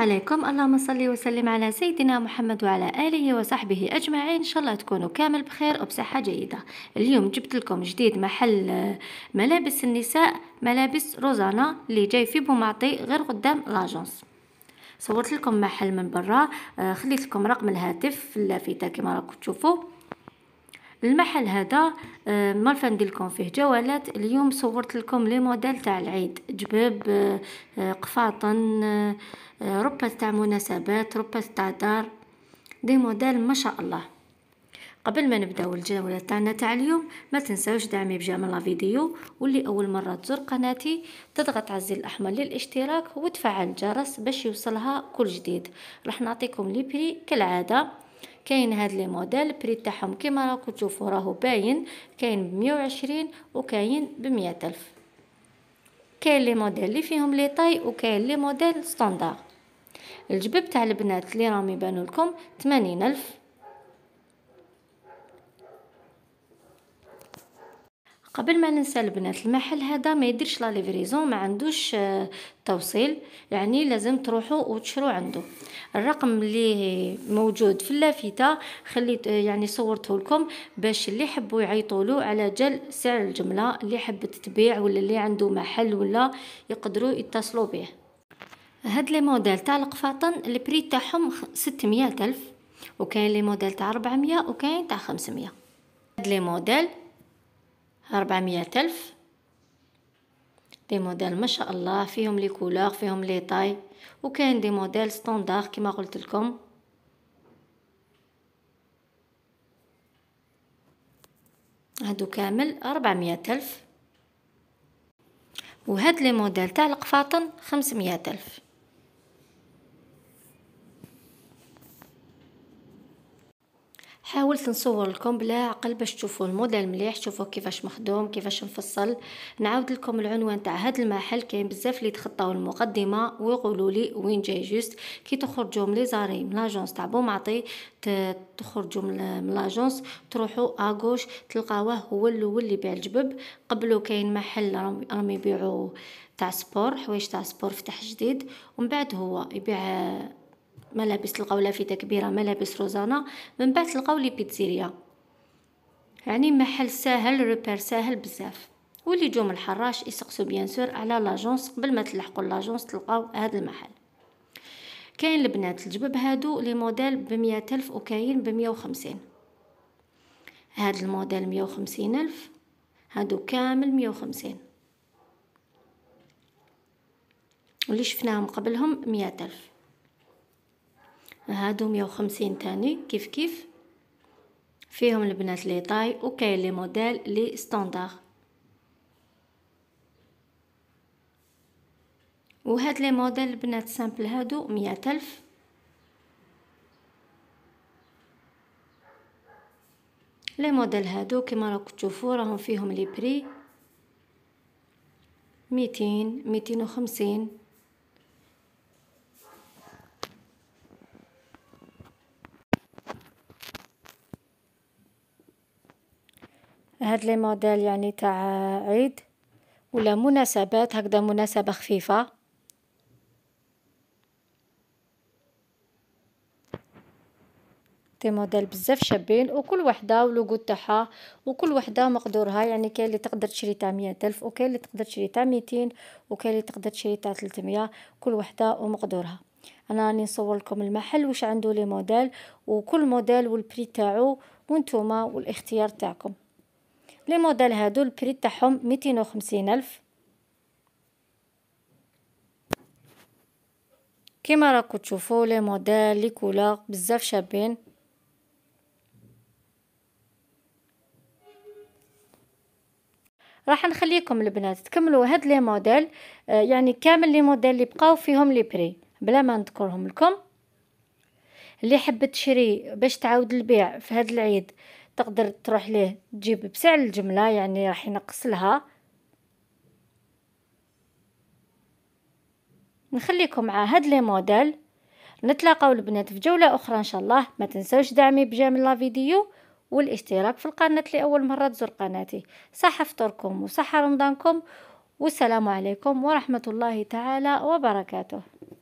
عليكم اللهم صل وسلم على سيدنا محمد وعلى آله وصحبه أجمعين إن شاء الله تكونوا كامل بخير وبصحة جيدة اليوم جبت لكم جديد محل آه، ملابس النساء ملابس روزانا اللي جاي في بومعطي غير قدام لاجونس صورت لكم محل من برا آه، خليت لكم رقم الهاتف في اللافتة كما راكم تشوفوا المحل هذا آه، ما الفان لكم فيه جوالات اليوم صورت لكم لي موديل تاع العيد جباب آه، آه، قفاطن رباط تاع مناسبات رباط تاع دار دي موديل ما شاء الله قبل ما نبداو الجوله تاعنا تاع اليوم ما تنساوش دعمي بجميع الفيديو واللي اول مره تزور قناتي تضغط على الزر الاحمر للاشتراك وتفعل الجرس باش يوصلها كل جديد راح نعطيكم لي بري كالعاده كاين هاد لي موديل بري تاعهم كيما راكم تشوفوا راهو باين كاين ب 120 وكاين ب 100000 كاين لي موديل اللي فيهم لي طاي وكاين لي موديل ستاندار الجبب تاع البنات اللي راهم يبانوا لكم 80000 قبل ما ننسى البنات المحل هذا ما يديرش لا ليفريزون ما عندوش آه، توصيل يعني لازم تروحوا وتشرو عنده الرقم اللي موجود في اللافته خليت يعني صورته لكم باش اللي يحبوا يعيطوا على جل سعر الجمله اللي حبت تبيع ولا اللي عنده محل ولا يقدروا يتصلوا به هاد لي موديل تاع القفاطن البري تاعهم 600 الف وكاين لي موديل تاع 400 وكاين تاع 500 هاد لي موديل ربعمية ألف دي موديل ما شاء الله فيهم لي كولور فيهم لي طاي وكاين دي موديل ستاندار كما قلت لكم هادو كامل 400 ألف وهاد لي موديل تاع القفاطن 500 ألف حاولت نصور لكم بلا عقل باش تشوفوا الموديل مليح تشوفوا كيفاش مخدوم كيفاش مفصل نعاود لكم العنوان تاع هذا المحل كاين بزاف اللي تخطاو المقدمه ويقولوا لي وين جاي جوست كي تخرجوا من ليزاري من لاجونس تاع بومعطي تخرجوا من لاجونس تروحوا اغوش تلقاوه هو الاول اللي يبيع الجبب قبلو كاين محل راهم يبيعوا تاع سبور حوايج تاع سبور فتح جديد ومن بعد هو يبيع ملابس تلقاو لافته كبيره ملابس روزانا من بعد تلقاو لي بيتزيريا يعني محل ساهل روبير ساهل بزاف واللي جو من الحراش يسقسوا بيان سور على لاجونس قبل ما تلحقوا لاجونس تلقاو هذا المحل كاين البنات الجبب هادو لي موديل ب ألف وكاين بمية وخمسين هاد الموديل مية وخمسين ألف هادو كامل مية وخمسين واللي شفناهم قبلهم مية ألف هادو مية وخمسين تاني كيف كيف فيهم البنات لي طاي وكاين لي موديل لي ستاندار وهاد لي موديل البنات سامبل هادو مية ألف لي موديل هادو كيما راكم تشوفوا راهم فيهم لي بري ميتين ميتين وخمسين هاد لي موديل يعني تاع عيد ولا مناسبات هكدا مناسبة خفيفة. دي موديل بزاف شابين وكل وحده ولوغو تاعها وكل وحده مقدورها يعني كاين اللي تقدر تشري تاع مية الف وكاين اللي تقدر تشري تاع ميتين وكاين اللي تقدر تشري تاع 300 كل وحده ومقدورها انا راني نصور لكم المحل واش عنده لي موديل وكل موديل والبري تاعو وانتوما والاختيار تاعكم لي موديل هادو البري تاعهم ميتين خمسين الف كيما راكو تشوفوا لي موديل لي كولور بزاف شابين راح نخليكم البنات تكملوا هاد لي موديل آه، يعني كامل لي موديل اللي بقاو فيهم لي بري بلا ما نذكرهم لكم اللي حبت تشري باش تعاود البيع في هاد العيد تقدر تروح ليه تجيب بسعر الجملة يعني راح ينقص لها نخليكم مع هاد لي موديل نتلاقاو البنات في جولة أخرى إن شاء الله ما تنسوش دعمي بجميل لا فيديو والاشتراك في القناة لأول مرة تزور قناتي صحة فطوركم وصحة رمضانكم والسلام عليكم ورحمة الله تعالى وبركاته